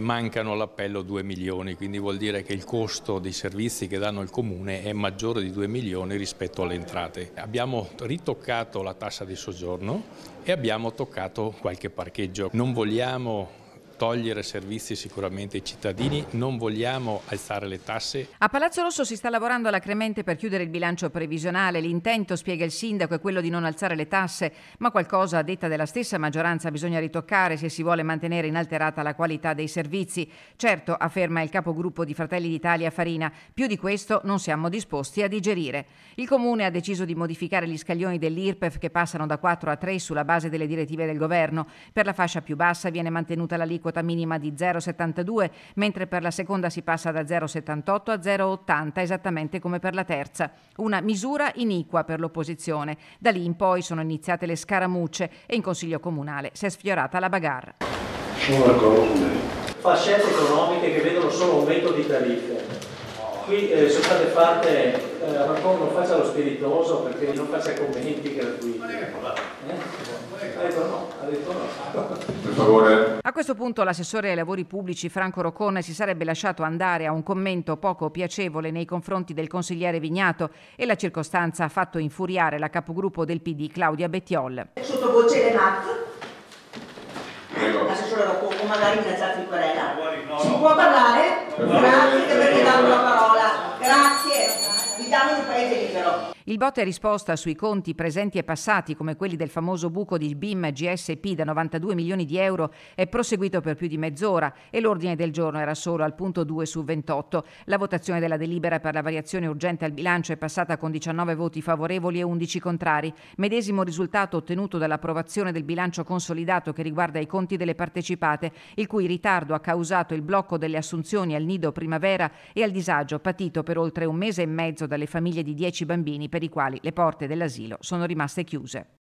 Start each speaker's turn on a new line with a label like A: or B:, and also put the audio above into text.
A: Mancano all'appello 2 milioni, quindi vuol dire che il costo dei servizi che danno il Comune è maggiore di 2 milioni rispetto alle entrate. Abbiamo ritoccato la tassa di soggiorno e abbiamo toccato qualche parcheggio. Non vogliamo togliere servizi sicuramente ai cittadini, non vogliamo alzare le tasse.
B: A Palazzo Rosso si sta lavorando alacremente per chiudere il bilancio previsionale. L'intento, spiega il sindaco, è quello di non alzare le tasse, ma qualcosa a detta della stessa maggioranza bisogna ritoccare se si vuole mantenere inalterata la qualità dei servizi. Certo, afferma il capogruppo di Fratelli d'Italia Farina, più di questo non siamo disposti a digerire. Il comune ha deciso di modificare gli scaglioni dell'IRPEF che passano da 4 a 3 sulla base delle direttive del governo. Per la fascia più bassa viene mantenuta l'aliquota quota minima di 0,72, mentre per la seconda si passa da 0,78 a 0,80, esattamente come per la terza. Una misura iniqua per l'opposizione. Da lì in poi sono iniziate le scaramucce e in Consiglio Comunale si è sfiorata la bagarre.
A: Fa scelte economiche che vedono solo aumento di tariffe qui eh, sono state fatte, eh, non faccia lo spiritoso perché non faccia commenti gratuiti. favore.
B: A questo punto l'assessore ai lavori pubblici Franco Roccone si sarebbe lasciato andare a un commento poco piacevole nei confronti del consigliere Vignato e la circostanza ha fatto infuriare la capogruppo del PD Claudia Bettiol. Sottovoce le macchie. L'assessore Roccone può
A: magari ringraziarti in querela. Si può parlare?
B: Grazie che avete dato la parola.
A: Grazie. Vi diamo il paese libero.
B: Il botte risposta sui conti presenti e passati, come quelli del famoso buco di BIM GSP da 92 milioni di euro, è proseguito per più di mezz'ora e l'ordine del giorno era solo al punto 2 su 28. La votazione della delibera per la variazione urgente al bilancio è passata con 19 voti favorevoli e 11 contrari. Medesimo risultato ottenuto dall'approvazione del bilancio consolidato che riguarda i conti delle partecipate, il cui ritardo ha causato il blocco delle assunzioni al nido primavera e al disagio patito per oltre un mese e mezzo dalle famiglie di 10 bambini per per i quali le porte dell'asilo sono rimaste chiuse.